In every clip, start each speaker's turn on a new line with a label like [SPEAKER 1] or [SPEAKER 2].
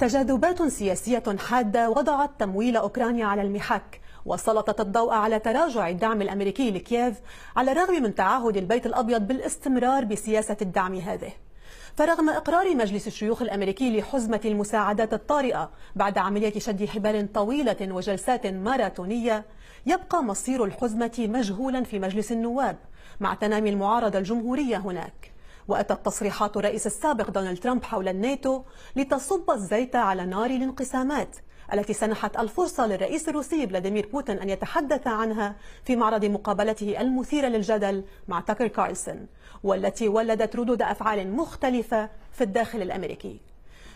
[SPEAKER 1] تجاذبات سياسية حادة وضعت تمويل أوكرانيا على المحك وسلطت الضوء على تراجع الدعم الأمريكي لكييف على الرغم من تعهد البيت الأبيض بالاستمرار بسياسة الدعم هذه فرغم إقرار مجلس الشيوخ الأمريكي لحزمة المساعدات الطارئة بعد عملية شد حبال طويلة وجلسات ماراثونية يبقى مصير الحزمة مجهولا في مجلس النواب مع تنامي المعارضة الجمهورية هناك وأتت تصريحات الرئيس السابق دونالد ترامب حول الناتو لتصب الزيت على نار الانقسامات التي سنحت الفرصة للرئيس الروسي فلاديمير بوتين أن يتحدث عنها في معرض مقابلته المثيرة للجدل مع تاكر كارلسون والتي ولدت ردود أفعال مختلفة في الداخل الأمريكي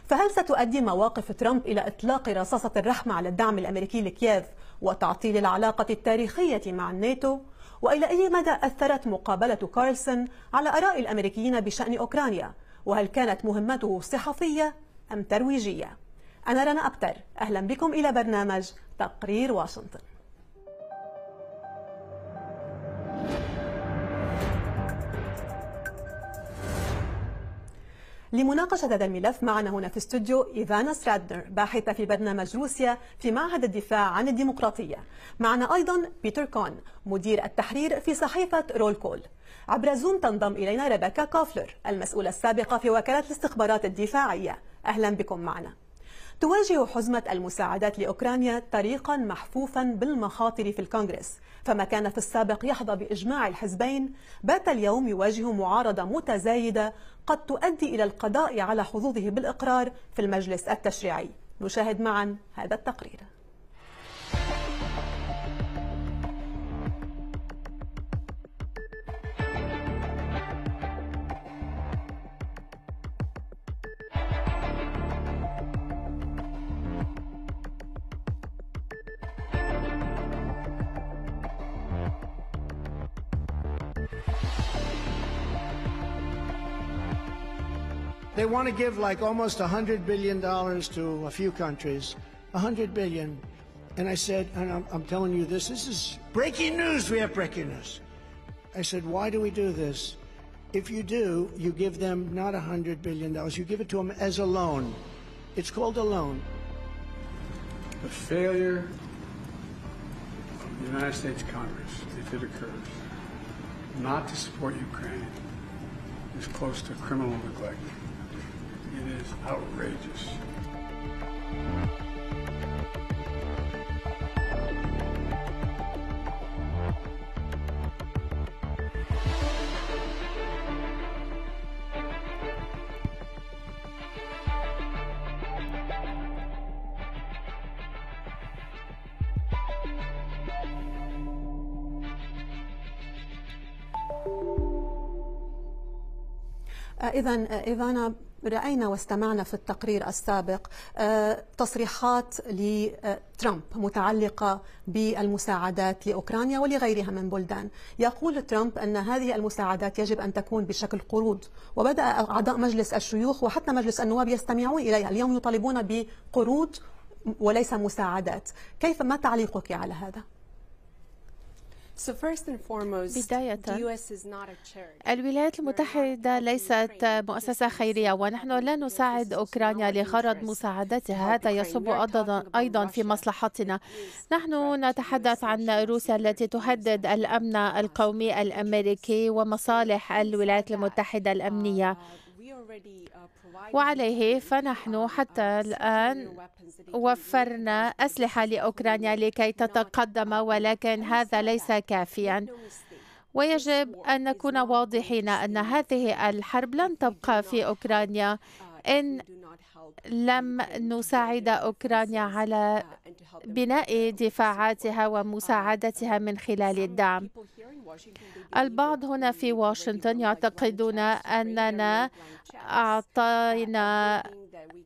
[SPEAKER 1] فهل ستؤدي مواقف ترامب إلى إطلاق رصاصة الرحمة على الدعم الأمريكي لكييف وتعطيل العلاقة التاريخية مع الناتو؟ وإلى أي مدى أثرت مقابلة كارلسون على آراء الأمريكيين بشأن أوكرانيا وهل كانت مهمته صحفية أم ترويجية؟ أنا رنا أبتر أهلا بكم إلى برنامج تقرير واشنطن لمناقشة هذا الملف معنا هنا في استوديو إيفانا سرادنر باحثة في برنامج روسيا في معهد الدفاع عن الديمقراطية معنا أيضا بيتر كون مدير التحرير في صحيفة رول كول عبر زوم تنضم إلينا ريبيكا كوفلر المسؤولة السابقة في وكالة الاستخبارات الدفاعية أهلا بكم معنا تواجه حزمة المساعدات لأوكرانيا طريقا محفوفا بالمخاطر في الكونغرس فما كان في السابق يحظى بإجماع الحزبين بات اليوم يواجه معارضة متزايدة قد تؤدي إلى القضاء على حظوظه بالإقرار في المجلس التشريعي نشاهد معا هذا التقرير
[SPEAKER 2] They want to give like almost $100 billion to a few countries, 100 billion. And I said, and I'm, I'm telling you this, this is breaking news. We have breaking news. I said, why do we do this? If you do, you give them not $100 billion, you give it to them as a loan. It's called a loan.
[SPEAKER 1] The failure of the United States Congress, if it occurs, not to support Ukraine is close to criminal neglect. It is outrageous. اذا uh, اذا uh, راينا واستمعنا في التقرير السابق آه، تصريحات لترامب متعلقه بالمساعدات لاوكرانيا ولغيرها من بلدان يقول ترامب ان هذه المساعدات يجب ان تكون بشكل قروض وبدا اعضاء مجلس الشيوخ وحتى مجلس النواب يستمعون اليها اليوم يطالبون بقروض وليس مساعدات كيف ما تعليقك على هذا بداية
[SPEAKER 3] الولايات المتحدة ليست مؤسسة خيرية ونحن لا نساعد أوكرانيا لغرض مساعدتها هذا يصب أيضا في مصلحتنا نحن نتحدث عن روسيا التي تهدد الأمن القومي الأمريكي ومصالح الولايات المتحدة الأمنية uh, Uh, وعليه فنحن uh, حتى الآن وفرنا أسلحة لأوكرانيا لكي تتقدم ولكن هذا ليس كافيا ويجب أن نكون واضحين أن هذه الحرب لن تبقى في أوكرانيا إن لم نساعد أوكرانيا على uh, بناء دفاعاتها uh, ومساعدتها uh, من خلال الدعم البعض هنا في واشنطن يعتقدون أننا أعطينا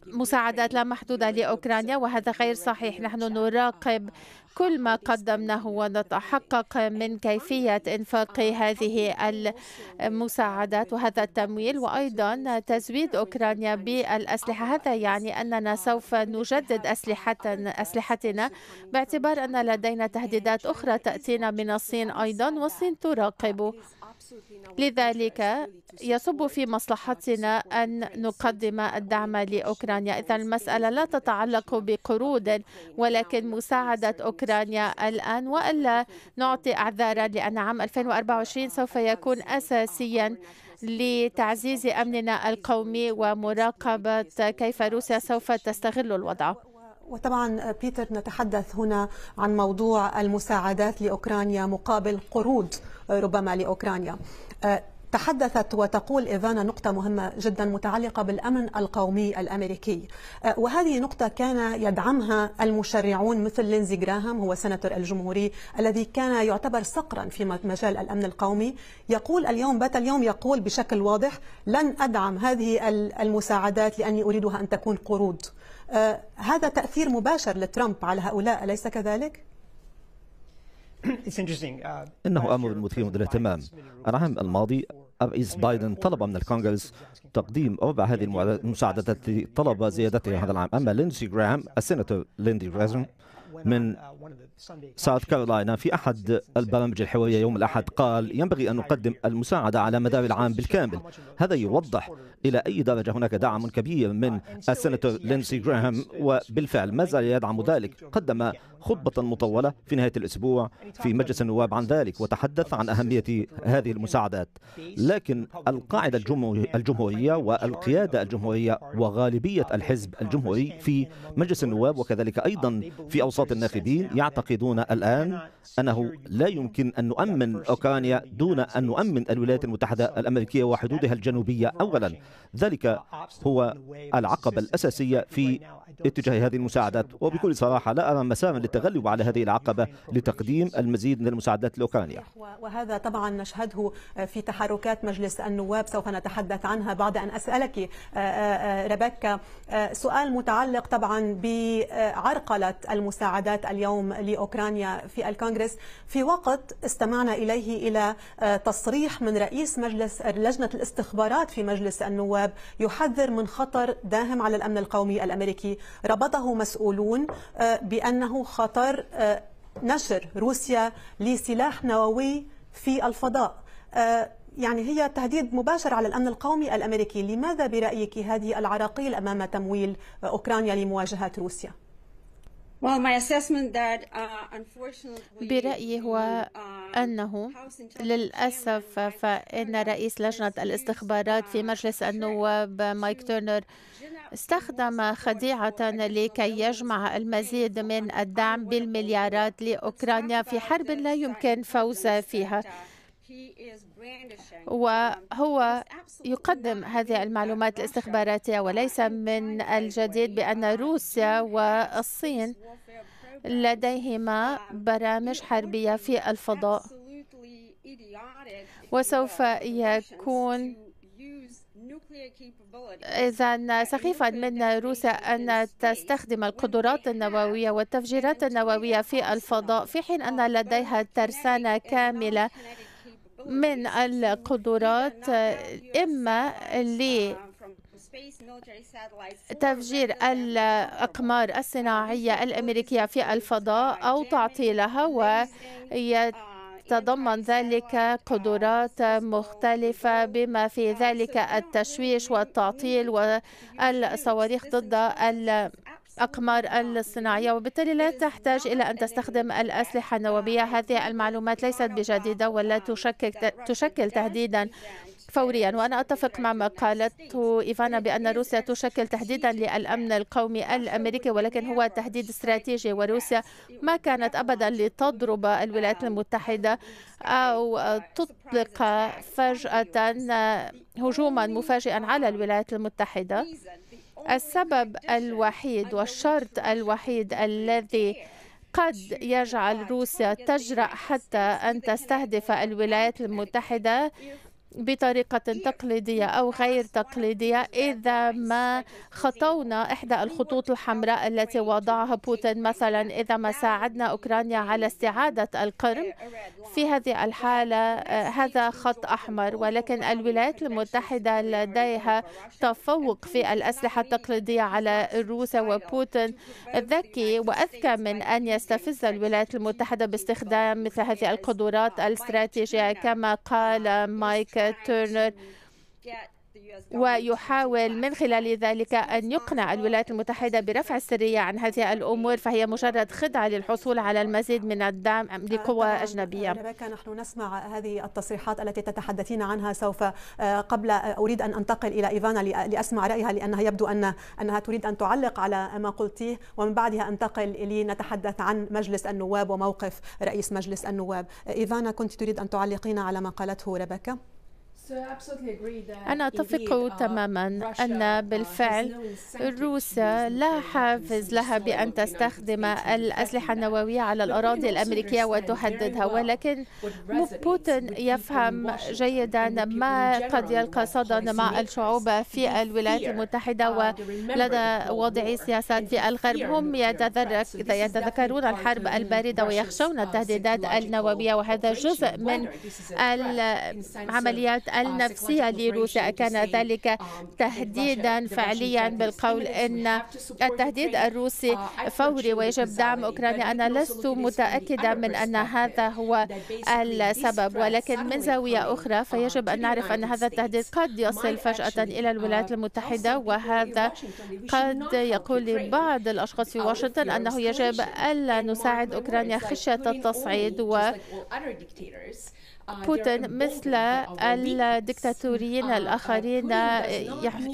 [SPEAKER 3] مساعدات لا محدودة لأوكرانيا وهذا غير صحيح نحن نراقب كل ما قدمناه ونتحقق من كيفية إنفاق هذه المساعدات وهذا التمويل وأيضا تزويد أوكرانيا بالأسلحة هذا يعني أننا سوف نجدد أسلحتنا, أسلحتنا باعتبار أن لدينا تهديدات أخرى تأتينا من الصين أيضا والصين تراقب لذلك يصب في مصلحتنا أن نقدم الدعم لأوكرانيا إذا المسألة لا تتعلق بقروض ولكن مساعدة أوكرانيا الآن وألا نعطي أعذارا لأن عام 2024 سوف يكون أساسيا لتعزيز أمننا القومي ومراقبة كيف روسيا سوف تستغل الوضع وطبعا بيتر نتحدث هنا عن موضوع المساعدات لاوكرانيا مقابل
[SPEAKER 1] قروض ربما لاوكرانيا أه، تحدثت وتقول إيفانا نقطة مهمة جدا متعلقة بالأمن القومي الأمريكي أه، وهذه نقطة كان يدعمها المشرعون مثل لينزي جراهام هو سناتور الجمهوري الذي كان يعتبر صقرا في مجال الأمن القومي يقول اليوم بات اليوم يقول بشكل واضح لن أدعم هذه المساعدات لأني أريدها أن تكون قروض أه، هذا تأثير مباشر لترامب على هؤلاء أليس كذلك؟ Uh,
[SPEAKER 2] إنه أمر مثير للاهتمام العام الماضي الرئيس بايدن طلب من الكونغرس تقديم ربع هذه المساعدات التي طلب زيادتها هذا العام أما ليندسي جرام السيناتور ليندي جرام من ساوث كارولاينا uh, في أحد البرامج الحوارية يوم الأحد قال ينبغي أن نقدم المساعدة على مدار العام بالكامل هذا يوضح إلى أي درجة هناك دعم uh, كبير من السناتور لينسي جراهام وبالفعل ما زال يدعم ذلك قدم خطبة مطولة في نهاية الأسبوع في مجلس النواب عن ذلك وتحدث عن أهمية هذه المساعدات لكن القاعدة uh, الجمهورية والقيادة الجمهورية وغالبية الحزب الجمهوري في مجلس النواب وكذلك أيضا في اوساط وسط النافذين يعتقدون الآن أنه لا يمكن أن نؤمن أوكرانيا دون أن نؤمن الولايات المتحدة الأمريكية وحدودها الجنوبية أولا ذلك هو العقبة الأساسية في اتجاه هذه المساعدات وبكل صراحة لا أرى مسارا للتغلب على هذه العقبة لتقديم المزيد من المساعدات لأوكرانيا
[SPEAKER 1] وهذا طبعا نشهده في تحركات مجلس النواب سوف نتحدث عنها بعد أن أسألك ربكة آه، آه، آه، سؤال متعلق طبعا بعرقلة المساعدات المساعدات اليوم لأوكرانيا في الكونغرس في وقت استمعنا إليه إلى آه، تصريح من رئيس مجلس لجنة الاستخبارات في مجلس النواب يحذر من خطر داهم على الأمن القومي الأمريكي ربطه مسؤولون آه، بأنه خطر آه، نشر روسيا لسلاح نووي في الفضاء يعني هي تهديد مباشر على الأمن القومي الأمريكي لماذا برأيك هذه العراقيل أمام تمويل أوكرانيا لمواجهة روسيا؟
[SPEAKER 3] Uh, برأيي هو um, أنه للأسف فإن رئيس لجنة الاستخبارات في uh, مجلس النواب مايك تورنر استخدم خديعة لكي يجمع المزيد من الدعم بالمليارات لأوكرانيا في حرب لا يمكن فوز uh, فيها وهو يقدم هذه المعلومات الاستخباراتية وليس من الجديد بأن روسيا والصين لديهما برامج حربية في الفضاء وسوف يكون إذا سخيفا من روسيا أن تستخدم القدرات النووية والتفجيرات النووية في الفضاء في حين أن لديها ترسانة كاملة من القدرات إما تفجير الأقمار الصناعية الأمريكية في الفضاء أو تعطيلها ويتضمن ذلك قدرات مختلفة بما في ذلك التشويش والتعطيل والصواريخ ضد أقمار الصناعية وبالتالي لا تحتاج إلى أن تستخدم الأسلحة النووية هذه المعلومات ليست بجديدة ولا تشكك تشكل تهديدا فوريا وأنا أتفق مع ما قالته إيفانا بأن روسيا تشكل تهديدا للأمن القومي الأمريكي ولكن هو تهديد استراتيجي وروسيا ما كانت أبدا لتضرب الولايات المتحدة أو تطلق فجأة هجوما مفاجئا على الولايات المتحدة السبب الوحيد والشرط الوحيد الذي قد يجعل روسيا تجرأ حتى أن تستهدف الولايات المتحدة بطريقة تقليدية أو غير تقليدية إذا ما خطونا إحدى الخطوط الحمراء التي وضعها بوتين مثلا إذا ما ساعدنا أوكرانيا على استعادة القرم في هذه الحالة آه، هذا خط أحمر ولكن الولايات المتحدة لديها تفوق في الأسلحة التقليدية على الروس وبوتين ذكي وأذكى من أن يستفز الولايات المتحدة باستخدام مثل هذه القدرات الاستراتيجية كما قال مايك تيرنر ويحاول من خلال ذلك أن يقنع الولايات المتحدة برفع السرية عن هذه الأمور فهي مجرد خدعة للحصول على المزيد من الدعم لقوى أجنبية
[SPEAKER 1] نحن نسمع هذه التصريحات التي تتحدثين عنها سوف آه، قبل آه، أريد أن أنتقل إلى إيفانا لأسمع رأيها لأنها يبدو أن أنها تريد أن تعلق على ما قلتيه ومن بعدها أنتقل لنتحدث عن مجلس النواب وموقف رئيس مجلس النواب آه، إيفانا كنت تريد أن تعلقين على ما قالته ربيكا
[SPEAKER 2] Uh,
[SPEAKER 3] أنا أتفق uh, تماما أن uh, بالفعل روسيا لا حافز لها بأن تستخدم الأسلحة النووية على الأراضي الأمريكية وتهددها ولكن بوتين يفهم جيدا ما قد يلقى صدى مع الشعوب في الولايات المتحدة ولدى واضعي سياسات في الغرب هم يتذكرون الحرب الباردة ويخشون التهديدات النووية وهذا جزء من العمليات النفسية لروسيا كان ذلك um, تهديدا فعليا بالقول أن التهديد الروسي uh, فوري ويجب دعم أوكرانيا أنا لست متأكدة من أن هذا هو السبب ولكن من زاوية أخرى uh, فيجب أن نعرف أن هذا التهديد قد يصل فجأة إلى الولايات المتحدة وهذا قد يقول لبعض الأشخاص في واشنطن أنه يجب ألا نساعد أوكرانيا خشية التصعيد و Uh, بوتين مثل الدكتاتوريين uh, uh, الآخرين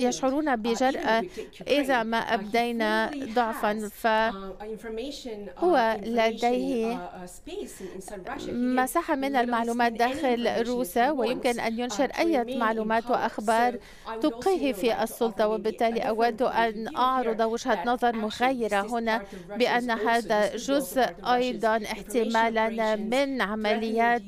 [SPEAKER 3] يشعرون بجرأة إذا ما أبدينا ضعفا فهو لديه
[SPEAKER 1] مساحة من المعلومات داخل روسيا ويمكن أن ينشر أي معلومات وأخبار
[SPEAKER 3] تبقيه في السلطة وبالتالي أود أن أعرض وجهة نظر مغايرة هنا بأن هذا جزء أيضا احتمالا من عمليات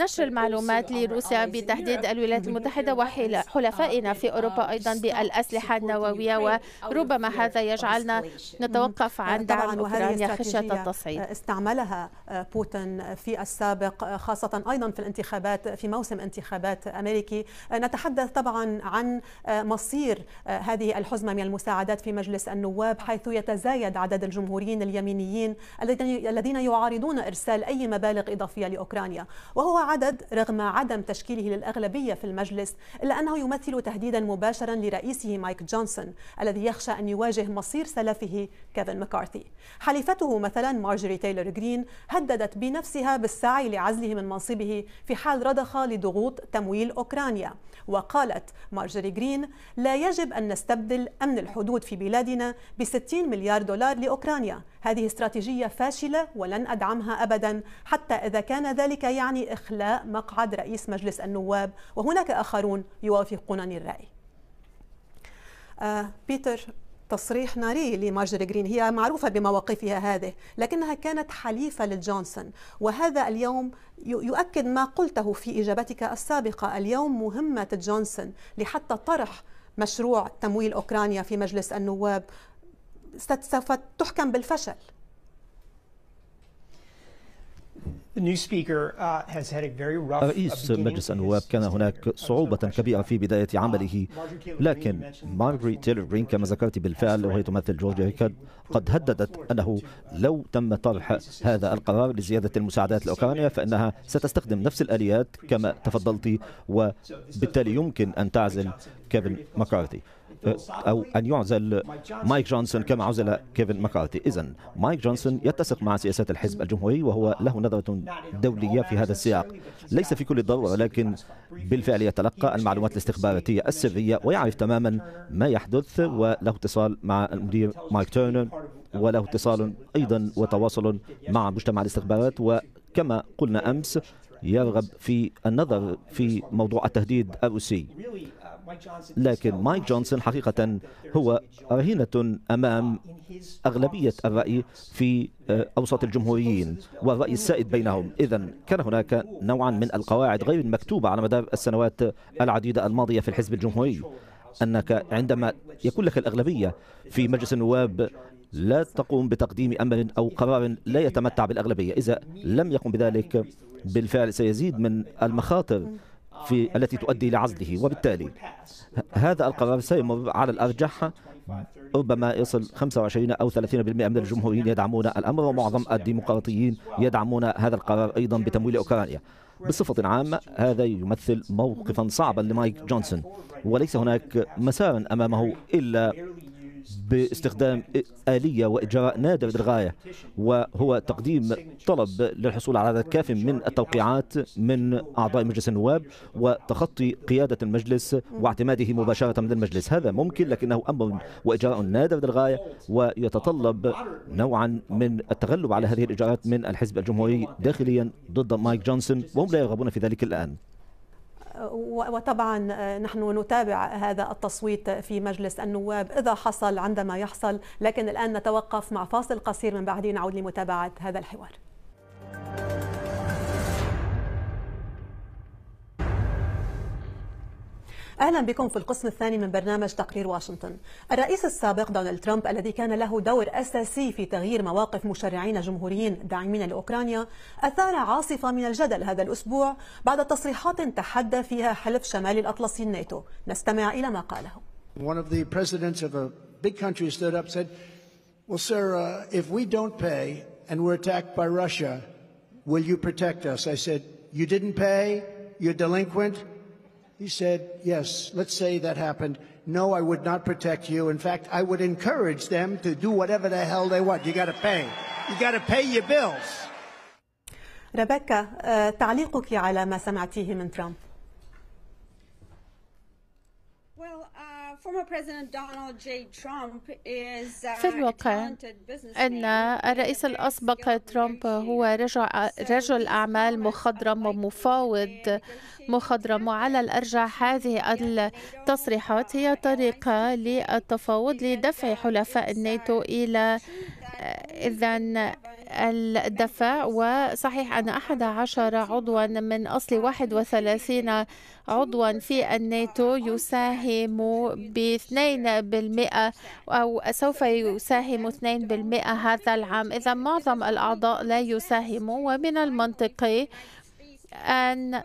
[SPEAKER 3] نشر المعلومات لروسيا بتحديد الولايات المتحدة وحلفائنا في أوروبا أيضا بالأسلحة النووية وربما هذا يجعلنا نتوقف عن آه، دعم أوكرانيا خشية التصعيد آه، استعملها آه، بوتين في السابق خاصة
[SPEAKER 1] أيضا في الانتخابات في موسم انتخابات أمريكي نتحدث طبعا عن مصير هذه الحزمة من المساعدات في مجلس النواب حيث يتزايد عدد الجمهوريين اليمينيين الذين يعارضون إرسال أي مبالغ إضافية لأوكرانيا وهو عدد البلد رغم عدم تشكيله للأغلبية في المجلس إلا أنه يمثل تهديدا مباشرا لرئيسه مايك جونسون الذي يخشى أن يواجه مصير سلفه كيفن مكارثي حليفته مثلا مارجري تايلور جرين هددت بنفسها بالسعي لعزله من منصبه في حال رضخ لضغوط تمويل أوكرانيا وقالت مارجري جرين لا يجب أن نستبدل أمن الحدود في بلادنا ب 60 مليار دولار لأوكرانيا هذه استراتيجية فاشلة ولن أدعمها أبدا حتى إذا كان ذلك يعني إخلاء مقعد رئيس مجلس النواب وهناك آخرون يوافقونني الرأي آه، بيتر تصريح ناري لمارجري جرين هي معروفة بمواقفها هذه لكنها كانت حليفة لجونسون وهذا اليوم يؤكد ما قلته في إجابتك السابقة اليوم مهمة جونسون لحتى طرح مشروع تمويل أوكرانيا في مجلس النواب سوف تحكم بالفشل
[SPEAKER 2] Uh, uh, رئيس مجلس النواب كان هناك صعوبة كبيرة في بداية عمله uh, لكن مارجري تيلر جرين كما ذكرت بالفعل وهي تمثل جورجيا قد هددت أنه لو تم طرح هذا القرار لزيادة المساعدات لأوكرانيا فإنها ستستخدم نفس الآليات كما تفضلت وبالتالي يمكن أن تعزل كيفن مكارثي أو أن يعزل مايك جونسون كما عزل كيفن مكارتي إذا مايك جونسون يتسق مع سياسات الحزب الجمهوري وهو له نظرة دولية في هذا السياق ليس في كل الضرورة لكن بالفعل يتلقى المعلومات الاستخباراتية السرية ويعرف تماما ما يحدث وله اتصال مع المدير مايك تيرنر وله اتصال أيضا وتواصل مع مجتمع الاستخبارات وكما قلنا أمس يرغب في النظر في موضوع التهديد الروسي لكن مايك جونسون حقيقة هو رهينة أمام أغلبية الرأي في آه، أوساط الجمهوريين والرأي السائد بينهم إذا كان هناك نوعا من القواعد غير المكتوبة على مدار السنوات العديدة الماضية في الحزب الجمهوري أنك عندما يكون لك الأغلبية في مجلس النواب لا تقوم بتقديم أمر أو قرار لا يتمتع بالأغلبية إذا لم يقم بذلك بالفعل سيزيد من المخاطر في التي تؤدي إلى عزله وبالتالي هذا القرار سيمر على الأرجح ربما يصل 25 أو 30% من الجمهوريين يدعمون الأمر ومعظم الديمقراطيين يدعمون هذا القرار أيضا بتمويل أوكرانيا بصفة عامة هذا يمثل موقفا صعبا لمايك جونسون وليس هناك مسارا أمامه إلا باستخدام آلية وإجراء نادر للغاية وهو تقديم طلب للحصول على عدد كاف من التوقيعات من أعضاء مجلس النواب وتخطي قيادة المجلس واعتماده مباشرة من المجلس هذا ممكن لكنه أمر وإجراء نادر للغاية ويتطلب نوعا من التغلب على هذه الإجراءات من الحزب الجمهوري داخليا ضد مايك جونسون وهم لا يرغبون في ذلك الآن
[SPEAKER 1] وطبعا آه، نحن نتابع هذا التصويت في مجلس النواب إذا حصل عندما يحصل لكن الآن نتوقف مع فاصل قصير من بعدين نعود لمتابعة هذا الحوار أهلا بكم في القسم الثاني من برنامج تقرير واشنطن الرئيس السابق دونالد ترامب الذي كان له دور أساسي في تغيير مواقف مشرعين جمهوريين داعمين لأوكرانيا أثار عاصفة من الجدل هذا الأسبوع بعد تصريحات تحدى فيها حلف شمال الأطلسي الناتو نستمع إلى ما قاله
[SPEAKER 2] One of the presidents of a big country stood up said, well, sir, uh, if we don't pay and we're attacked by Russia, will you protect us? I said, you didn't pay, you're delinquent, He said, yes, let's say that happened. No, I would not protect you. In fact, I would encourage them to do whatever the hell they want. You got to pay.
[SPEAKER 3] You got to pay your bills.
[SPEAKER 1] ريبيكا uh, تعليقك على ما سمعته من ترامب Uh, في الواقع أن
[SPEAKER 3] الرئيس الأسبق ترامب هو رجل أعمال مخضرم ومفاوض مخضرم وعلى الأرجح هذه التصريحات هي طريقة للتفاوض لدفع حلفاء الناتو إلى إذا الدفاع وصحيح أن 11 عضوا من أصل 31 عضوا في الناتو يساهم باثنين بالمئة أو سوف يساهم 2% هذا العام إذا معظم الأعضاء لا يساهموا ومن المنطقي أن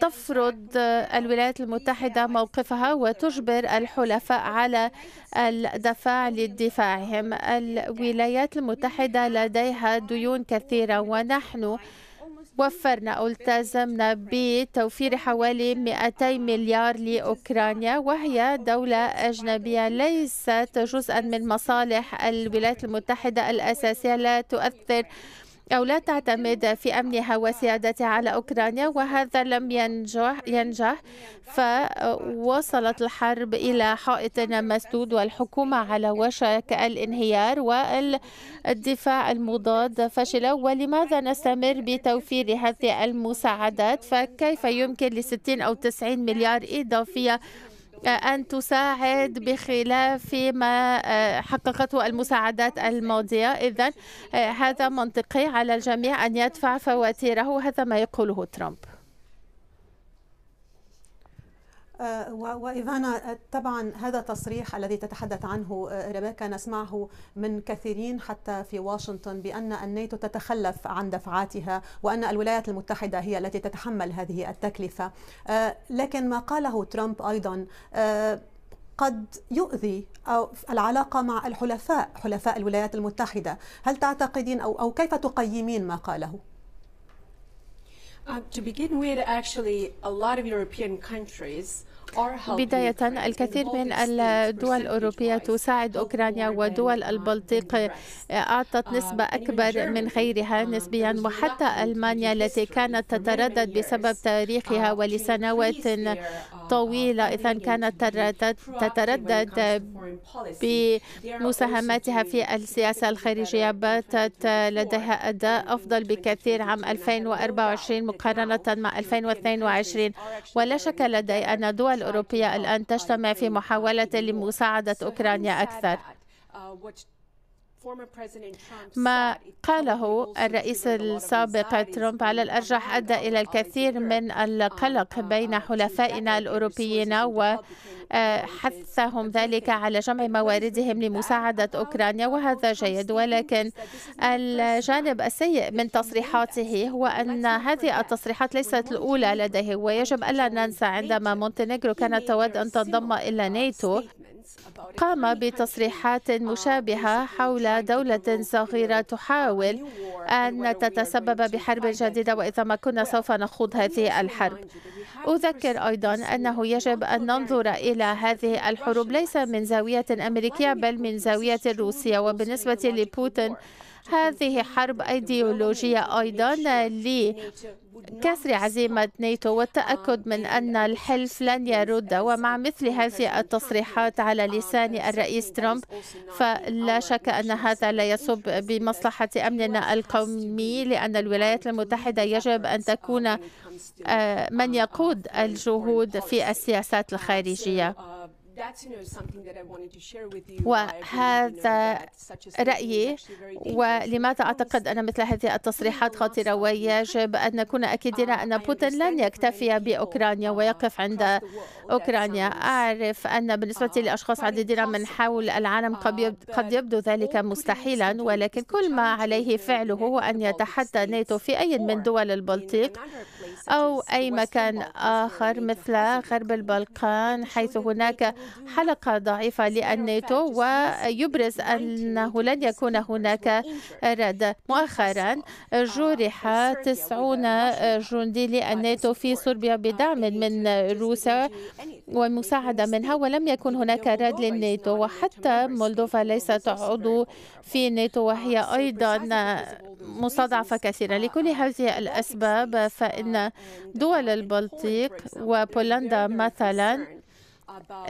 [SPEAKER 3] تفرض الولايات المتحدة موقفها وتجبر الحلفاء على الدفاع لدفاعهم الولايات المتحدة لديها ديون كثيرة ونحن وفرنا أو التزمنا بتوفير حوالي 200 مليار لأوكرانيا وهي دولة أجنبية ليست جزءا من مصالح الولايات المتحدة الأساسية لا تؤثر أو لا تعتمد في أمنها وسيادتها على أوكرانيا وهذا لم ينجح, ينجح فوصلت الحرب إلى حائط مسدود والحكومة على وشك الانهيار والدفاع المضاد فشل ولماذا نستمر بتوفير هذه المساعدات فكيف يمكن ل 60 أو 90 مليار إضافية أن تساعد بخلاف ما آه، حققته المساعدات الماضية إذا آه، هذا منطقي على الجميع أن يدفع فواتيره هذا ما يقوله ترامب
[SPEAKER 1] آه، وإيفانا آه، طبعا هذا التصريح الذي تتحدث عنه آه، ربيكا نسمعه من كثيرين حتى في واشنطن بأن الناتو تتخلف عن دفعاتها وأن الولايات المتحدة هي التي تتحمل هذه التكلفة لكن ما قاله ترامب أيضا قد يؤذي العلاقة مع الحلفاء حلفاء الولايات المتحدة هل تعتقدين أو, أو كيف تقيمين ما قاله؟ Uh, بداية
[SPEAKER 3] الكثير من الدول الأوروبية تساعد أوكرانيا ودول البلطيق آه، أعطت uh, نسبة أكبر من غيرها uh, نسبيا وحتى ألمانيا التي كانت تتردد بسبب تاريخها ولسنوات طويلة إذا كانت تتردد بمساهماتها في السياسة الخارجية باتت لديها أداء أفضل بكثير عام 2024 مقارنة مع 2022 ولا شك لدي أن الدول الأوروبية الآن تجتمع في محاولة لمساعدة أوكرانيا أكثر. ما قاله الرئيس السابق ترامب على الأرجح أدى إلى الكثير من القلق um, بين um, حلفائنا الأوروبيين و آه، حثهم ذلك على جمع مواردهم لمساعدة أوكرانيا وهذا جيد ولكن الجانب السيء من تصريحاته هو أن هذه التصريحات ليست الأولى لديه ويجب ألا ننسى عندما مونتينيغرو كانت تود أن تنضم إلى ناتو uh, قام بتصريحات مشابهة حول دولة صغيرة تحاول أن تتسبب بحرب جديدة وإذا ما كنا سوف نخوض هذه الحرب أذكر أيضا أنه يجب أن ننظر إلى هذه الحروب ليس من زاوية أمريكية بل من زاوية روسيا وبالنسبة لبوتين هذه حرب أيديولوجية أيضا كسر عزيمة نعم. ناتو والتأكد من آه، أن يعني الحلف لن يرد ومع مثل هذه التصريحات على آه، لسان يعني الرئيس ترامب فلا شك أن هذا لا يصب بمصلحة أمننا القومي لأن الولايات المتحدة يجب أن تكون آه، من يقود الجهود في السياسات الخارجية
[SPEAKER 1] وهذا رأيي
[SPEAKER 3] ولماذا أعتقد أن مثل هذه التصريحات خطيرة ويجب أن نكون أكيدين ah, أن بوتين لن يكتفي بأوكرانيا uh, ويقف عند أوكرانيا أعرف أن بالنسبة لأشخاص عديدين من حول العالم قد uh, يبدو ذلك مستحيلا ولكن كل ما عليه فعله هو أن يتحدى ناتو في أي من دول البلطيق أو أي مكان آخر مثل غرب البلقان حيث هناك حلقة ضعيفة للناتو ويبرز أنه لن يكون هناك رد مؤخرا جرح 90 جندي للناتو في صربيا بدعم من روسيا ومساعدة منها ولم يكن هناك رد للناتو وحتى مولدوفا ليست عضو في الناتو وهي أيضا مستضعفة كثيرا لكل هذه الأسباب فإن دول البلطيق وبولندا مثلا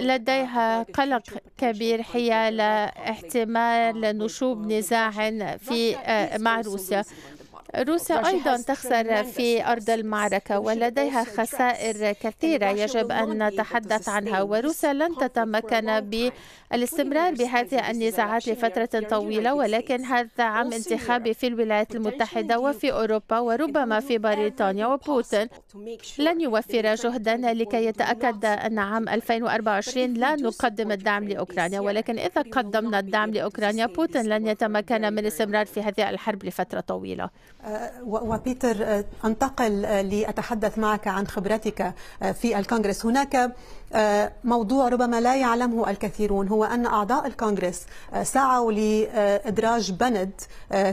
[SPEAKER 3] لديها قلق كبير حيال احتمال نشوب نزاع في آه، مع روسيا روسيا أيضا تخسر في أرض المعركة ولديها خسائر كثيرة يجب أن نتحدث عنها وروسيا لن تتمكن بالاستمرار بهذه النزاعات لفترة طويلة ولكن هذا عام انتخابي في الولايات المتحدة وفي أوروبا وربما في بريطانيا وبوتين لن يوفر جهدا لكي يتأكد أن عام 2024 لا نقدم الدعم لأوكرانيا ولكن إذا قدمنا الدعم لأوكرانيا بوتين لن يتمكن من الاستمرار في هذه الحرب لفترة طويلة
[SPEAKER 1] وبيتر آه، أنتقل آه، لأتحدث معك عن خبرتك آه، في الكونغرس هناك موضوع ربما لا يعلمه الكثيرون هو أن أعضاء الكونغرس سعوا لإدراج بند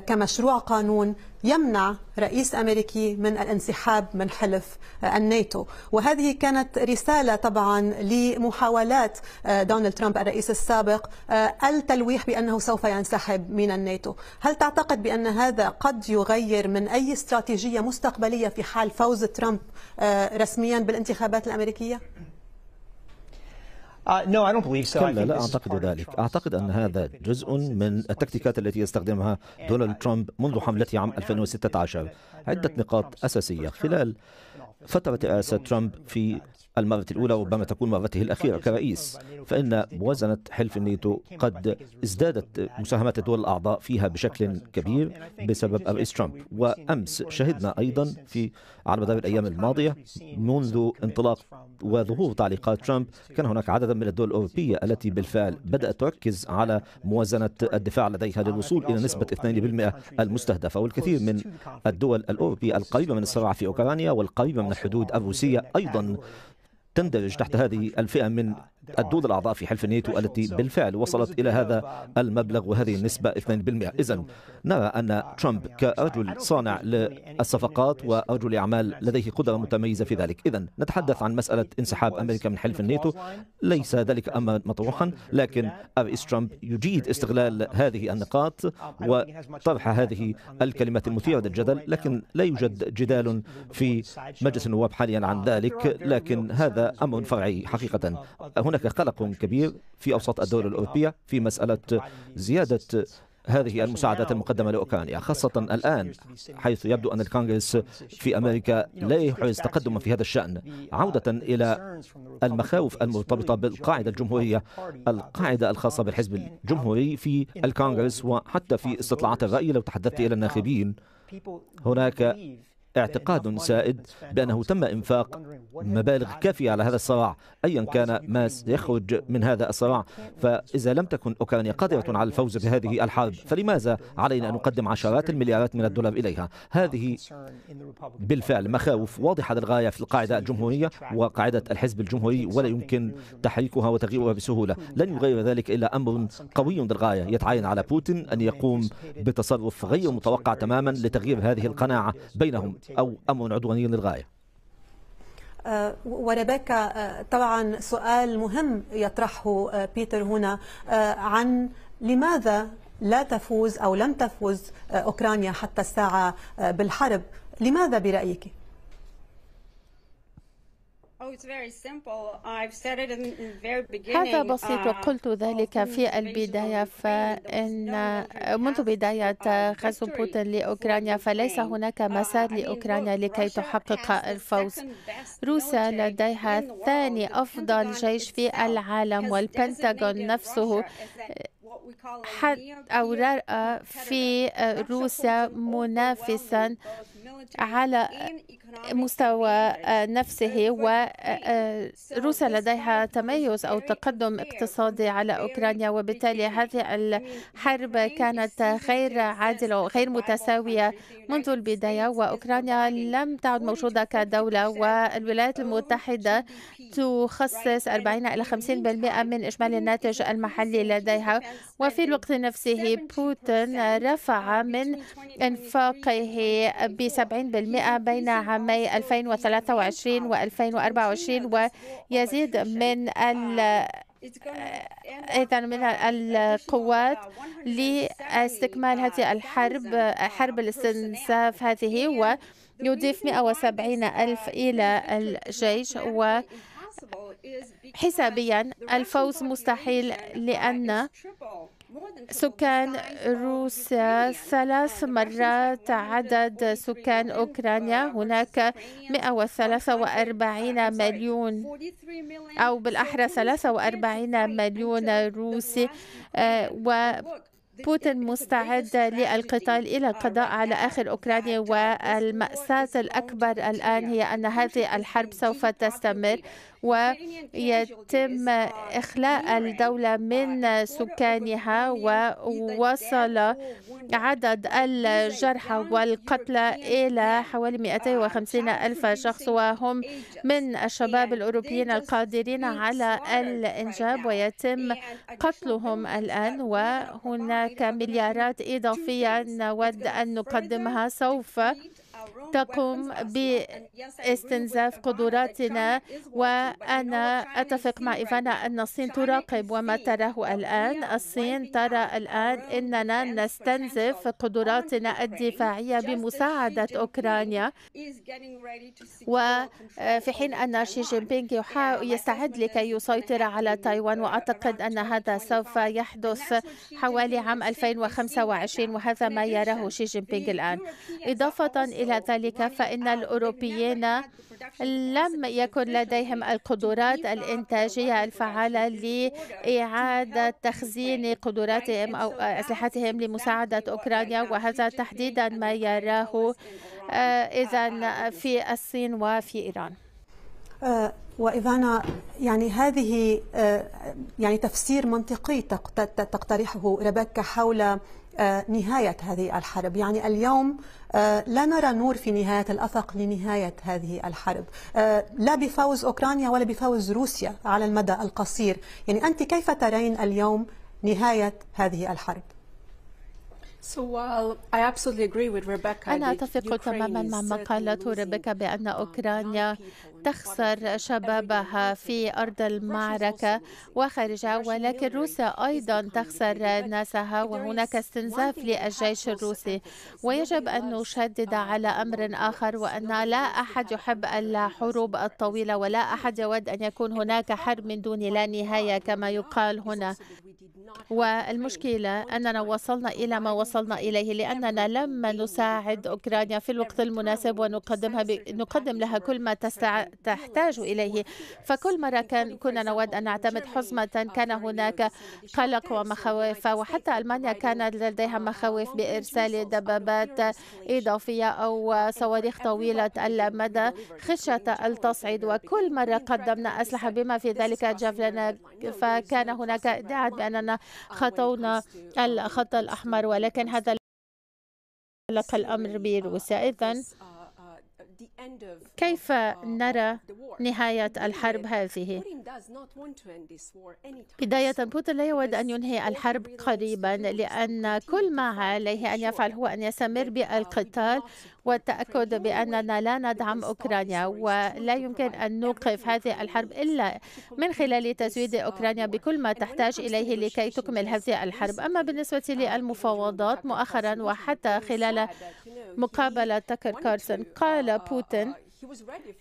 [SPEAKER 1] كمشروع قانون يمنع رئيس أمريكي من الانسحاب من حلف الناتو وهذه كانت رسالة طبعا لمحاولات آه، دونالد ترامب الرئيس السابق آه، التلويح بأنه سوف ينسحب من الناتو هل تعتقد بأن هذا قد يغير من أي استراتيجية مستقبلية في حال فوز ترامب آه، رسميا بالانتخابات الأمريكية؟ Uh,
[SPEAKER 2] كلا لا أعتقد ذلك أعتقد أن uh, هذا جزء من التكتيكات التي يستخدمها دونالد ترامب منذ حملته عام 2016 عدة نقاط أساسية خلال فترة رئاسة ترامب في المرة الأولى ربما تكون مرته الأخيرة كرئيس فإن موازنة حلف الناتو قد ازدادت مساهمات الدول الأعضاء فيها بشكل كبير بسبب الرئيس ترامب وأمس شهدنا أيضا في على مدار الأيام الماضية منذ انطلاق وظهور تعليقات ترامب كان هناك عددا من الدول الأوروبية التي بالفعل بدأت تركز على موازنة الدفاع لديها للوصول إلى نسبة 2% المستهدفة والكثير من الدول الأوروبية القريبة من الصراع في أوكرانيا والقريبة من الحدود الروسية أيضا تندرج تحت هذه الفئة من الدول الأعضاء في حلف الناتو التي بالفعل وصلت إلى هذا المبلغ وهذه النسبة 2% إذا نرى أن ترامب كرجل صانع للصفقات ورجل أعمال لديه قدرة متميزة في ذلك إذا نتحدث عن مسألة انسحاب أمريكا من حلف الناتو ليس ذلك أمرا مطروحا لكن الرئيس ترامب يجيد استغلال هذه النقاط وطرح هذه الكلمات المثيرة للجدل لكن لا يوجد جدال في مجلس النواب حاليا عن ذلك لكن هذا أمر فرعي حقيقة هنا هناك قلق كبير في أوسط الدول الأوروبية في مسألة زيادة هذه المساعدات المقدمة لأوكرانيا خاصة الآن حيث يبدو أن الكونغرس في أمريكا لا يحرز تقدما في هذا الشأن عودة إلى المخاوف المرتبطة بالقاعدة الجمهورية القاعدة الخاصة بالحزب الجمهوري في الكونغرس وحتى في استطلاعات الرأي لو تحدثت إلى الناخبين هناك اعتقاد سائد بأنه تم إنفاق مبالغ كافية على هذا الصراع أيا كان ما سيخرج من هذا الصراع فإذا لم تكن أوكرانيا قادرة على الفوز بهذه الحرب فلماذا علينا أن نقدم عشرات المليارات من الدولار إليها هذه بالفعل مخاوف واضحة للغاية في القاعدة الجمهورية وقاعدة الحزب الجمهوري ولا يمكن تحريكها وتغييرها بسهولة لن يغير ذلك إلا أمر قوي للغاية يتعين على بوتين أن يقوم بتصرف غير متوقع تماما لتغيير هذه القناعة بينهم أو أمر عدواني للغاية
[SPEAKER 1] أه، وربك أه، طبعا سؤال مهم يطرحه أه، بيتر هنا عن لماذا لا تفوز أو لم تفوز أوكرانيا حتى الساعة بالحرب لماذا برأيك؟
[SPEAKER 2] Oh, هذا بسيط uh, وقلت ذلك في البداية
[SPEAKER 3] فإن منذ بداية غزو بوتين لأوكرانيا فليس هناك uh, مسار لأوكرانيا لكي تحقق الفوز روسيا لديها ثاني أفضل جيش في العالم والبنتاغون نفسه حد أو رأى آه، في آه، روسيا منافسا على مستوى آه, نفسه وروسيا آه, آه, لديها تميز أو تقدم اقتصادي على أوكرانيا وبالتالي هذه الحرب كانت غير عادلة وغير متساوية منذ البداية وأوكرانيا لم تعد موجودة كدولة والولايات المتحدة تخصص 40 إلى 50% من إجمالي الناتج المحلي لديها وفي الوقت نفسه بوتين رفع من إنفاقه ب 70% بين عامي 2023 و 2024 ويزيد من ال ايضا من القوات لاستكمال هذه الحرب حرب الاستنزاف هذه ويضيف 170 الف الى الجيش و حسابيا الفوز مستحيل لان سكان روسيا ثلاث آه، مرات عدد سكان أوكرانيا آه، هناك 143 مليون أو بالأحرى 43 مليون روسي آه، و بوتين مستعد للقتال إلى القضاء على آخر أوكرانيا والمأساة الأكبر الآن هي أن هذه الحرب سوف تستمر ويتم إخلاء الدولة من سكانها ووصل عدد الجرحى والقتلى إلى حوالي 250 ألف شخص وهم من الشباب الأوروبيين القادرين على الإنجاب ويتم قتلهم الآن وهناك مليارات إضافية نود أن نقدمها سوف تقوم باستنزاف قدراتنا وأنا أتفق مع إيفانا أن الصين تراقب وما تراه الآن الصين ترى الآن أننا نستنزف قدراتنا الدفاعية بمساعدة أوكرانيا وفي حين أن شي جين بينغ يستعد لكي يسيطر على تايوان وأعتقد أن هذا سوف يحدث حوالي عام 2025 وهذا ما يراه شي جين بينغ الآن إضافة إلى ذلك فإن الأوروبيين لم يكن لديهم القدرات الإنتاجية الفعالة لإعادة تخزين قدراتهم أو أسلحتهم لمساعدة أوكرانيا وهذا تحديدا ما يراه آه، إذا في الصين وفي إيران
[SPEAKER 1] آه، وإيفانا يعني هذه آه، يعني تفسير منطقي تقترحه ربك حول آه، نهاية هذه الحرب يعني اليوم آه، لا نرى نور في نهاية الأفق لنهاية هذه الحرب آه، لا بفوز أوكرانيا ولا بفوز روسيا على المدى القصير يعني أنت كيف ترين اليوم نهاية هذه الحرب
[SPEAKER 3] أنا أتفق تماما مع ما قالته ريبيكا بأن أوكرانيا تخسر شبابها في أرض المعركة وخارجها ولكن روسيا أيضا تخسر ناسها وهناك استنزاف للجيش الروسي ويجب أن نشدد uh, على أمر آخر وأن لا أحد يحب الحروب الطويلة ولا أحد يود أن يكون هناك حرب من دون لا نهاية كما يقال هنا والمشكلة أننا وصلنا إلى ما وصلنا وصلنا إليه لأننا لما نساعد أوكرانيا في الوقت المناسب ونقدمها ب... نقدم لها كل ما تستع... تحتاج إليه فكل مرة كان كنا نود أن نعتمد حزمة كان هناك قلق ومخاوف وحتى ألمانيا كانت لديها مخاوف بإرسال دبابات إضافية أو صواريخ طويلة المدى خشية التصعيد وكل مرة قدمنا أسلحة بما في ذلك جافلنا فكان هناك ادعاء بأننا خطونا um, الخط الأحمر ولكن كان هذا لك الأمر بروسيا إذا كيف نرى نهاية الحرب هذه؟ بداية بوتين لا يود أن ينهي الحرب قريبا لأن كل ما عليه أن يفعل هو أن يستمر بالقتال والتأكد بأننا لا ندعم أوكرانيا ولا يمكن أن نوقف هذه الحرب إلا من خلال تزويد أوكرانيا بكل ما تحتاج إليه لكي تكمل هذه الحرب أما بالنسبة للمفاوضات مؤخرا وحتى خلال مقابلة تكر كارسون قال بوتين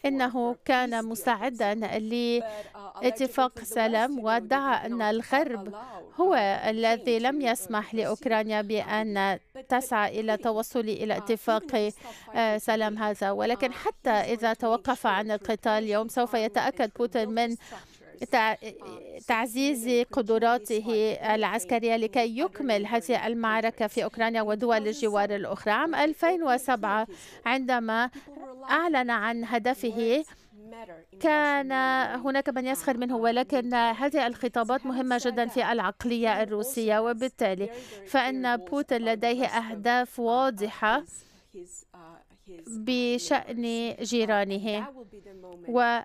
[SPEAKER 3] إنه كان مستعدا لاتفاق uh, سلام وادعى أن الغرب هو الذي لم يسمح لأوكرانيا بأن تسعى إلى التوصل إلى uh, اتفاق آه، سلام هذا ولكن uh, حتى إذا توقف عن القتال اليوم سوف يتأكد بوتين من تعزيز قدراته العسكرية لكي يكمل هذه المعركة في أوكرانيا ودول الجوار الأخرى عام 2007 عندما أعلن عن هدفه كان هناك من يسخر منه ولكن هذه الخطابات مهمة جدا في العقلية الروسية وبالتالي فإن بوتين لديه أهداف واضحة بشأن جيرانه و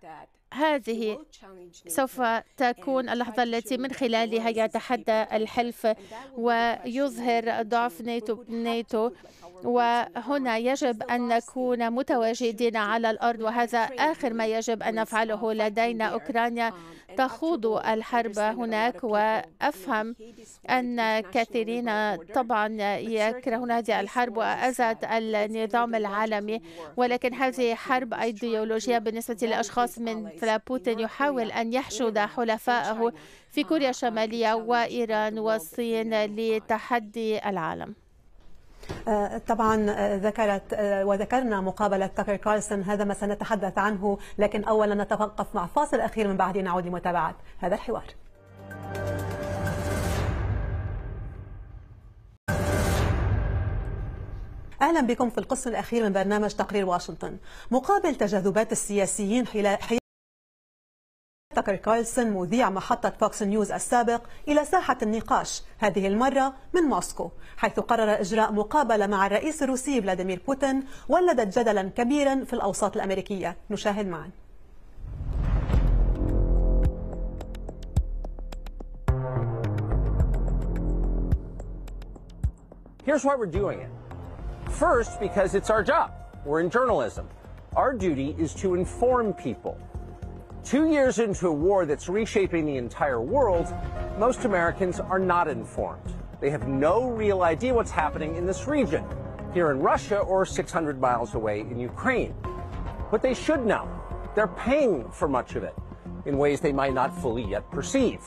[SPEAKER 3] هذه سوف تكون اللحظة التي من خلالها يتحدى الحلف ويظهر ضعف ناتو, ناتو وهنا يجب أن نكون متواجدين على الأرض وهذا آخر ما يجب أن نفعله لدينا أوكرانيا تخوض الحرب هناك وأفهم أن كثيرين طبعا يكرهون هذه الحرب وأزت النظام العالمي ولكن هذه حرب أيديولوجية بالنسبة لأشخاص من بوتين يحاول أن يحشد حلفائه في كوريا الشمالية وإيران والصين لتحدي العالم آه، طبعا آه، ذكرت آه، وذكرنا
[SPEAKER 1] مقابلة تاكر كارلسون هذا ما سنتحدث عنه لكن أولا نتوقف مع فاصل أخير من بعد نعود لمتابعة هذا الحوار اهلا بكم في القسم الاخير من برنامج تقرير واشنطن مقابل تجاذبات السياسيين حيال تكر كارلسون مذيع محطة فوكس نيوز السابق إلى ساحة النقاش هذه المرة من موسكو حيث قرر إجراء مقابلة مع الرئيس الروسي فلاديمير بوتين ولدت جدلا كبيرا في الأوساط الأمريكية نشاهد معا
[SPEAKER 2] Here's why we're doing it. First, because it's our job. We're in journalism. Our duty is to inform people. Two years into a war that's reshaping the entire world, most Americans are not informed. They have no real idea what's happening in this region, here in Russia or 600 miles away in Ukraine. But they should know. They're paying for much of it in ways they might not fully yet perceive.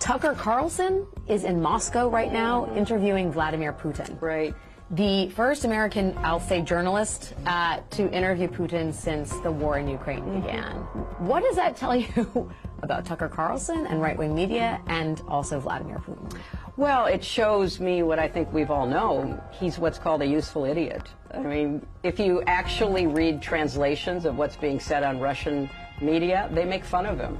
[SPEAKER 1] Tucker Carlson is in Moscow right now interviewing Vladimir Putin. Right the first American, I'll say, journalist uh, to interview Putin since the war in Ukraine mm-hmm. began. Mm -hmm. What does that tell you about Tucker Carlson and right wing media and also Vladimir Putin?
[SPEAKER 3] Well, it shows me what I think we've all known. He's what's called a useful idiot. I mean, if you actually read translations of what's being said on Russian media, they make fun of him.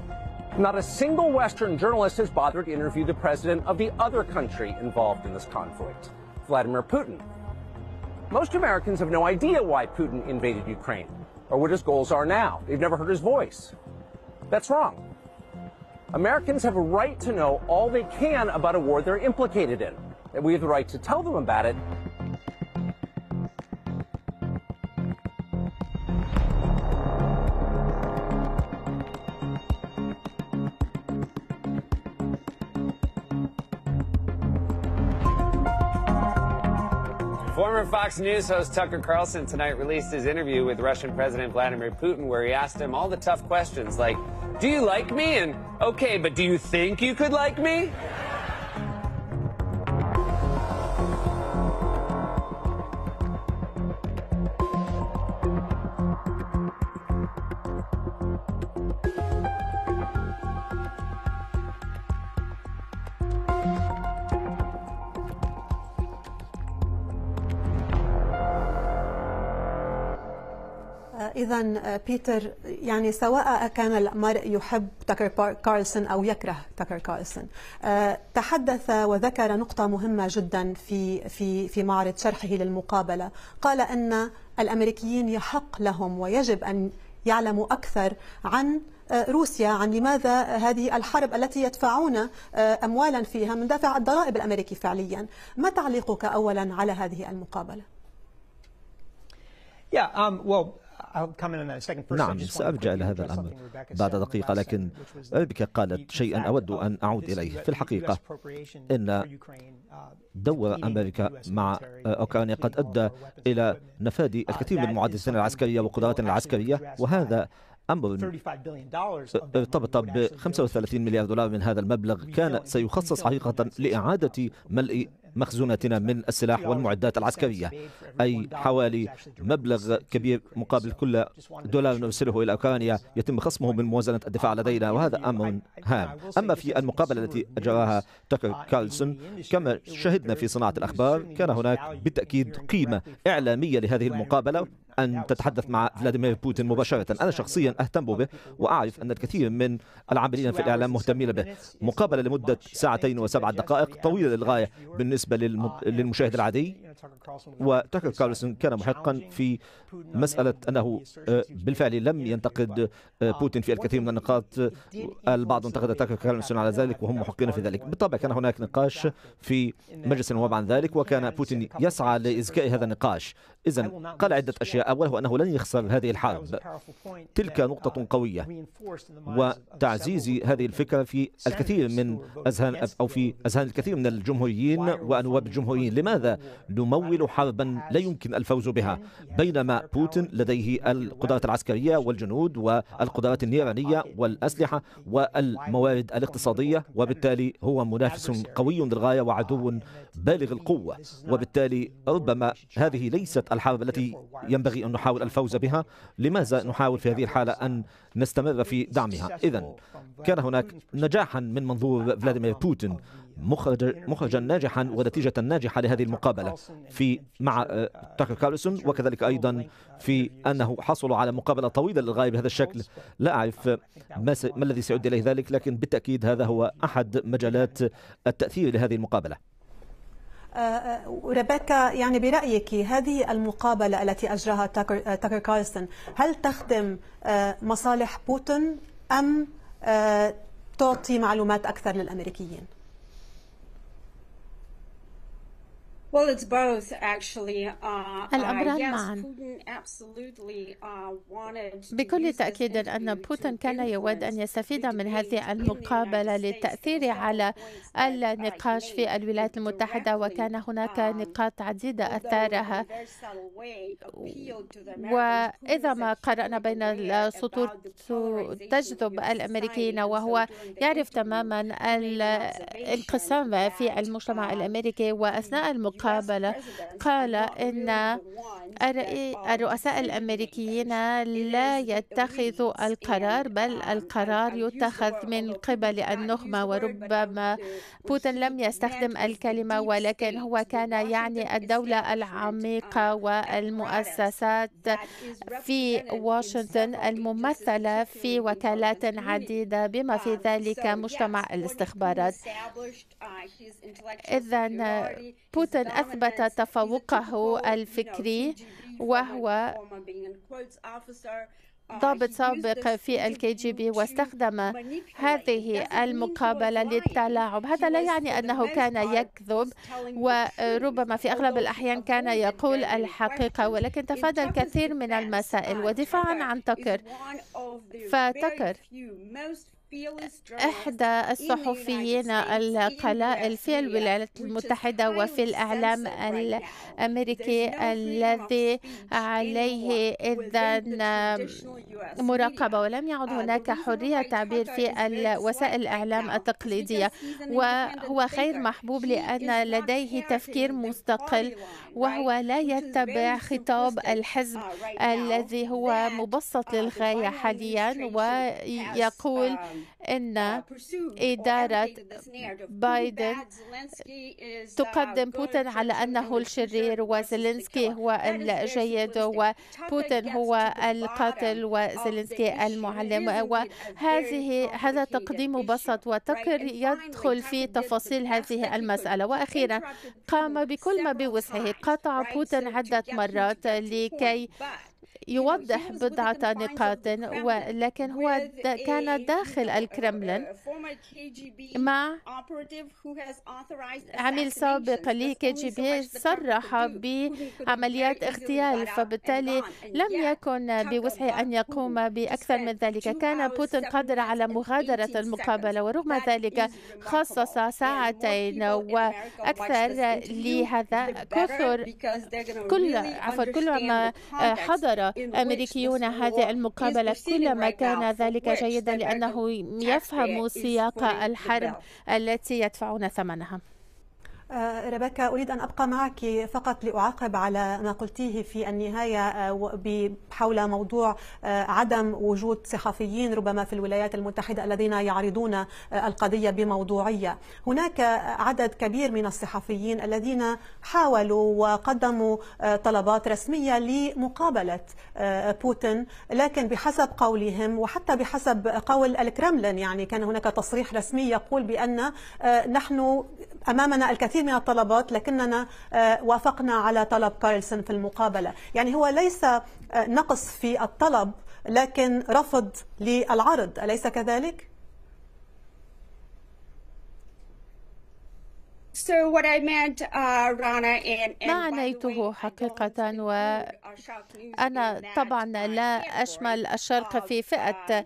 [SPEAKER 3] Not a single
[SPEAKER 2] Western journalist has bothered to interview the president of the other country involved in this conflict, Vladimir Putin. Most Americans have no idea why Putin invaded Ukraine or what his goals are now. They've never heard his voice. That's wrong. Americans have a right to know all they can about a war they're implicated in. And we have the right to tell them about it
[SPEAKER 3] Fox News host Tucker Carlson tonight released his interview with Russian President Vladimir Putin, where he asked him all the tough questions like, Do you like me? And, okay, but do you think you could like me?
[SPEAKER 1] اذا آه، بيتر يعني سواء كان المرء يحب تاكر كارلسون او يكره تاكر آه، كارلسون تحدث وذكر نقطه مهمه جدا في في في معرض شرحه للمقابله قال ان الامريكيين يحق لهم ويجب ان يعلموا اكثر عن آه، روسيا عن لماذا هذه الحرب التي يدفعون اموالا فيها من دافع الضرائب الامريكي فعليا ما تعليقك اولا على هذه المقابله
[SPEAKER 2] Yeah, um, well, نعم سأرجع إلى هذا الأمر بعد دقيقة لكن ريبيكا قالت شيئا أود أن أعود إليه في الحقيقة إن uh, دور أمريكا مع آه، أوكرانيا قد أدى إلى نفاذ uh, الكثير من المعدات العسكرية وقدراتنا العسكرية وهذا أمر ارتبط ب 35 مليار دولار من هذا المبلغ كان سيخصص حقيقة لإعادة ملء مخزوناتنا من السلاح والمعدات العسكرية أي حوالي مبلغ كبير مقابل كل دولار نرسله إلى أوكرانيا يتم خصمه من موازنة الدفاع لدينا وهذا أمر هام أما في المقابلة التي أجراها تكر uh, كارلسون كما شهدنا في صناعة الأخبار كان هناك بالتأكيد قيمة إعلامية لهذه المقابلة أن تتحدث مع فلاديمير بوتين مباشرة أنا شخصيا أهتم به وأعرف أن الكثير من العاملين في الإعلام مهتمين به مقابلة لمدة ساعتين وسبعة دقائق طويلة للغاية بالنسبة للمشاهد العادي وتكر كارلسون كان محقا في مسألة أنه آه، بالفعل لم ينتقد آه، بوتين في الكثير من النقاط البعض انتقد تكر كارلسون على ذلك وهم محقين في ذلك بالطبع كان هناك نقاش في مجلس النواب عن ذلك وكان بوتين يسعى لإزكاء هذا النقاش إذا قال عدة أشياء أوله أنه لن يخسر هذه الحرب تلك نقطة uh, قوية وتعزيز هذه الفكرة في الكثير من أذهان أو في أذهان الكثير من الجمهوريين ونواب الجمهوريين لماذا نمول حربا لا يمكن الفوز بها بينما بوتين لديه القدرات العسكرية والجنود والقدرات النيرانية والأسلحة والموارد الاقتصادية وبالتالي هو منافس قوي للغاية uh, وعدو بالغ القوة وبالتالي ربما هذه ليست الحرب التي ينبغي ينبغي أن نحاول الفوز بها لماذا نحاول في هذه الحالة أن نستمر في دعمها إذا كان هناك نجاحا من منظور فلاديمير بوتين مخرج مخرجا ناجحا ونتيجة ناجحة لهذه المقابلة في مع آه، تاكر كارلسون وكذلك أيضا في أنه حصلوا على مقابلة طويلة للغاية بهذا الشكل لا أعرف ما, ما الذي سيؤدي إليه ذلك لكن بالتأكيد هذا هو أحد مجالات التأثير لهذه المقابلة
[SPEAKER 1] ريبيكا يعني برأيك هذه المقابلة التي أجراها تاكر كارلسون هل تخدم آه، مصالح بوتين أم آه، تعطي معلومات أكثر للأمريكيين؟ Uh,
[SPEAKER 3] الأمران نعم.
[SPEAKER 2] معا uh,
[SPEAKER 3] بكل تأكيد أن بوتين كان يود أن يستفيد من هذه المقابلة للتأثير على النقاش في الولايات المتحدة وكان هناك um, نقاط عديدة أثارها وإذا ما قرأنا بين السطور تجذب الأمريكيين وهو يعرف تماما الانقسام في المجتمع uh, الأمريكي وأثناء المقابلة mm, مقابلة قال إن الرؤساء الأمريكيين لا يتخذوا القرار بل القرار يتخذ من قبل النخبة وربما بوتين لم يستخدم الكلمة ولكن هو كان يعني الدولة العميقة والمؤسسات في واشنطن الممثلة في وكالات عديدة بما في ذلك مجتمع الاستخبارات إذا بوتين أثبت تفوقه الفكري وهو ضابط سابق في الكي جي بي واستخدم هذه المقابلة للتلاعب هذا لا يعني أنه كان يكذب وربما في أغلب الأحيان كان يقول الحقيقة ولكن تفادى الكثير من المسائل ودفاعا عن تكر فتكر
[SPEAKER 1] إحدى الصحفيين
[SPEAKER 3] القلائل في الولايات المتحدة وفي الإعلام الأمريكي الذي عليه إذا مراقبة ولم يعد uh, هناك حرية تعبير في وسائل الإعلام التقليدية وهو غير محبوب لأن لديه تفكير مستقل وهو لا يتبع خطاب الحزب uh, الذي هو مبسط uh, للغاية حاليا ويقول أن uh, إدارة بايدن
[SPEAKER 2] uh,
[SPEAKER 3] تقدم بوتين على أنه الشرير وزيلينسكي هو الجيد وبوتين هو القاتل وزيلينسكي المعلم وهذه هذا تقديم بسط وتقر يدخل في تفاصيل هذه المسألة وأخيرا قام بكل ما بوسعه قطع بوتين عدة مرات لكي يوضح بضعة نقاط ولكن هو كان داخل uh, الكرملين مع
[SPEAKER 2] عميل سابق
[SPEAKER 3] لكي جي بي صرح بعمليات اغتيال فبالتالي لم يكن بوسعه أن يقوم بأكثر من ذلك كان بوتين قادر على مغادرة المقابلة ورغم ذلك خصص ساعتين وأكثر لهذا كثر
[SPEAKER 1] كل عفوا كل ما حضر
[SPEAKER 3] الأمريكيون هذه المقابلة كلما كان ذلك جيدا لأنه يفهم سياق الحرب التي يدفعون ثمنها
[SPEAKER 1] آه، ربكا أريد أن أبقى معك فقط لأعقب على ما قلتيه في النهاية آه، حول موضوع آه، عدم وجود صحفيين ربما في الولايات المتحدة الذين يعرضون القضية بموضوعية هناك عدد كبير من الصحفيين الذين حاولوا وقدموا طلبات رسمية لمقابلة بوتين لكن بحسب قولهم وحتى بحسب قول الكرملين يعني كان هناك تصريح رسمي يقول بأن نحن امامنا الكثير من الطلبات لكننا آه، وافقنا على طلب كارلسون في المقابله يعني هو ليس آه، نقص في الطلب لكن رفض للعرض اليس كذلك
[SPEAKER 3] Uh, ما عنيته حقيقة وأنا uh, طبعا uh, لا أشمل الشرق um, في فئة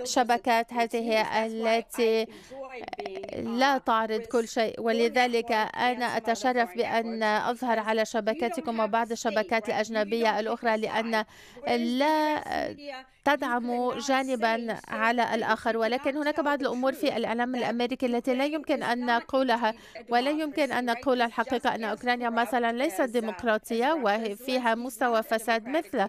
[SPEAKER 3] الشبكات هذه التي لا تعرض كل شيء ولذلك أنا أتشرف بأن أظهر على شبكاتكم وبعض الشبكات الأجنبية الأخرى لأن لا تدعم جانبا على الآخر ولكن هناك بعض الأمور في الإعلام الأمريكي التي لا يمكن أن نقول نقولها ولا يمكن أن نقول الحقيقة أن أوكرانيا مثلا ليست ديمقراطية وفيها مستوى فساد مثل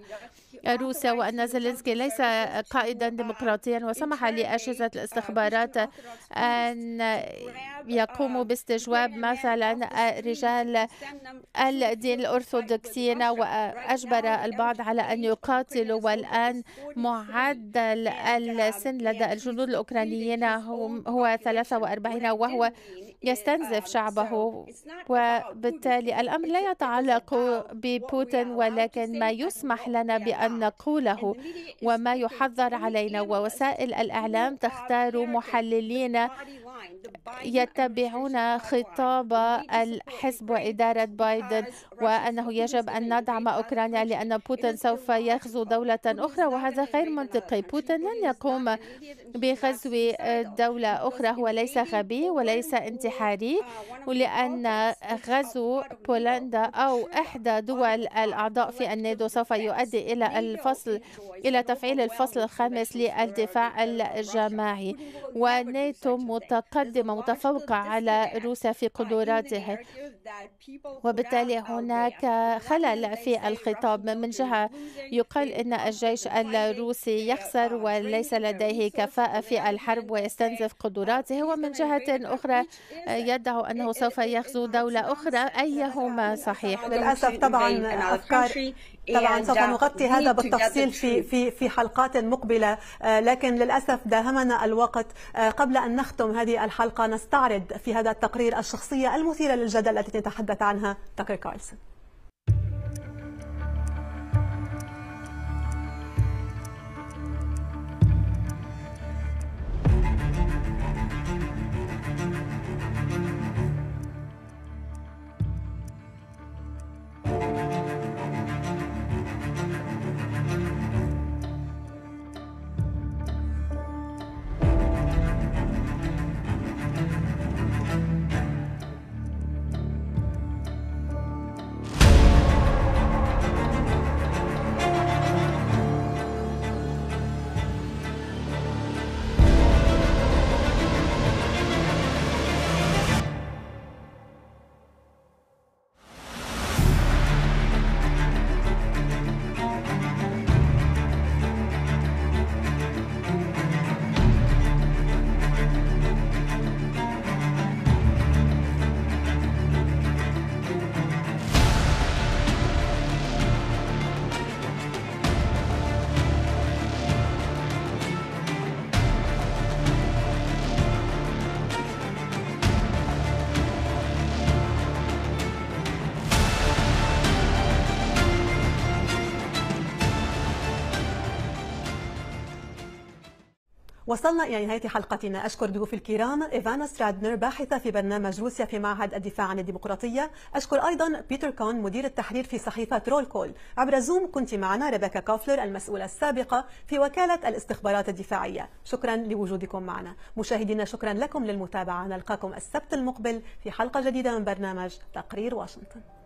[SPEAKER 3] روسيا وأن زيلينسكي ليس قائدا ديمقراطيا وسمح لأجهزة الاستخبارات أن يقوموا باستجواب مثلا رجال الدين الأرثوذكسيين وأجبر البعض على أن يقاتلوا والآن معدل السن لدى الجنود الأوكرانيين هو 43 وهو يستنزف شعبه وبالتالي الأمر لا يتعلق ببوتين ولكن ما يسمح لنا بأن نقوله وما يحذر علينا ووسائل الإعلام تختار محللين يتبعون خطاب الحزب وإدارة بايدن وأنه يجب أن ندعم أوكرانيا لأن بوتين سوف يغزو دولة أخرى وهذا غير منطقي بوتين لن يقوم بغزو دولة أخرى هو ليس غبي وليس انتحاري ولأن غزو بولندا أو إحدى دول الأعضاء في الناتو سوف يؤدي إلى الفصل إلى تفعيل الفصل الخامس للدفاع الجماعي وناتو متقدم متقدمة متفوقة على روسيا في قدراتها وبالتالي هناك خلل في الخطاب من جهة يقال أن الجيش الروسي يخسر وليس لديه كفاءة في الحرب ويستنزف قدراته ومن جهة أخرى يدعو أنه سوف يغزو دولة أخرى أيهما صحيح للأسف طبعا أفكار طبعا سوف نغطي هذا بالتفصيل في
[SPEAKER 1] في في حلقات مقبله آه، لكن للاسف داهمنا الوقت آه، قبل ان نختم هذه الحلقه نستعرض في هذا التقرير الشخصيه المثيره للجدل التي نتحدث عنها تاكر كارلسون وصلنا إلى نهاية حلقتنا أشكر ضيوفي الكرام إيفانا سترادنر باحثة في برنامج روسيا في معهد الدفاع عن الديمقراطية أشكر أيضا بيتر كون مدير التحرير في صحيفة رول كول عبر زوم كنت معنا ريبيكا كوفلر المسؤولة السابقة في وكالة الاستخبارات الدفاعية شكرا لوجودكم معنا مشاهدينا شكرا لكم للمتابعة نلقاكم السبت المقبل في حلقة جديدة من برنامج تقرير واشنطن